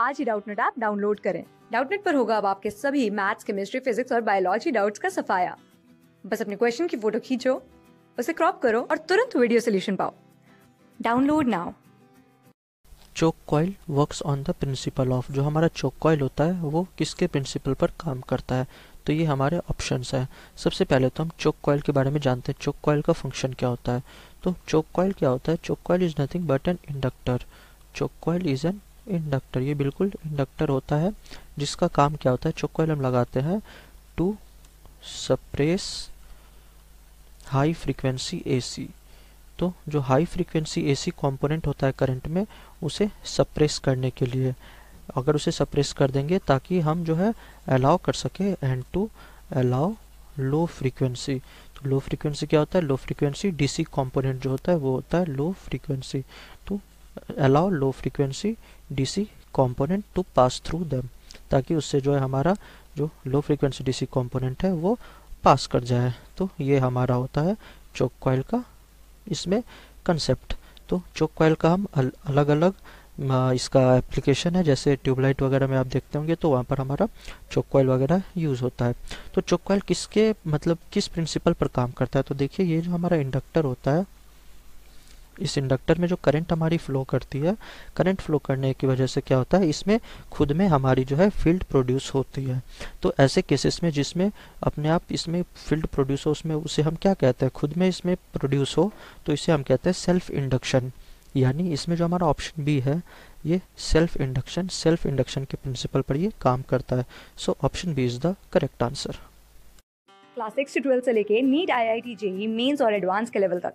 आज ही Doubtnut app download करें डाउटनेट पर होगा अब आपके सभी मैथ्स केमिस्ट्री फिजिक्स और बायोलॉजी डाउट्स का सफाया बस अपने क्वेश्चन की फोटो खींचो उसे क्रॉप करो और तुरंत वीडियो सोल्यूशन पाओ download now choke coil works on the principle of जो हमारा चोक कॉइल होता है वो किसके प्रिंसिपल पर काम करता है तो ये हमारे ऑप्शंस हैं सबसे पहले तो हम चोक कॉइल के बारे में जानते हैं चोक कॉइल का फंक्शन क्या होता है तो चोक कॉइल क्या होता है choke coil is nothing but an inductor choke coil is an inductor ये बिल्कुल इंडक्टर होता है जिसका काम क्या होता है चुक हम लगाते हैं to suppress high frequency AC तो जो हाई फ्रीक्वेंसी एसी कंपोनेंट होता है करंट में उसे सप्रेस करने के लिए अगर उसे सप्रेस कर देंगे ताकि हम जो है अलाउ कर सके and to allow low frequency तो लो फ्रीक्वेंसी क्या होता है लो फ्रीक्वेंसी डीसी कंपोनेंट जो होता है वो होता है लो फ्रीक्वेंसी तो allow low frequency DC component to pass through them ताकि उससे जो है हमारा जो लो फ्रिक्वेंसी डीसी कंपोनेंट है वो पास कर जाए तो ये हमारा होता है चोक कॉयल का इसमें कंसेप्ट तो चोक कॉयल का हम अल, अलग अलग इसका एप्लीकेशन है जैसे ट्यूबलाइट वगैरह में आप देखते होंगे तो वहाँ पर हमारा चोक कॉयल वगैरह यूज़ होता है तो चोक कॉयल किसके मतलब किस प्रिंसिपल पर काम करता है तो देखिए ये जो हमारा इंडक्टर होता है इस इंडक्टर में जो करंट हमारी फ्लो करती है करंट फ्लो करने की वजह से क्या होता है इसमें खुद में हमारी जो है फील्ड प्रोड्यूस होती है तो ऐसे केसेस में जिसमें अपने आप इसमें फील्ड प्रोड्यूस हो उसमें उसे हम क्या कहते हैं खुद में इसमें प्रोड्यूस हो तो इसे हम कहते हैं सेल्फ इंडक्शन यानी इसमें जो हमारा ऑप्शन बी है ये सेल्फ इंडक्शन सेल्फ इंडक्शन के प्रिंसिपल पर ये काम करता है so option B is the correct answer class six से ट्वेल्थ से लेके NEET I I T JEE mains और एडवांस के लेवल तक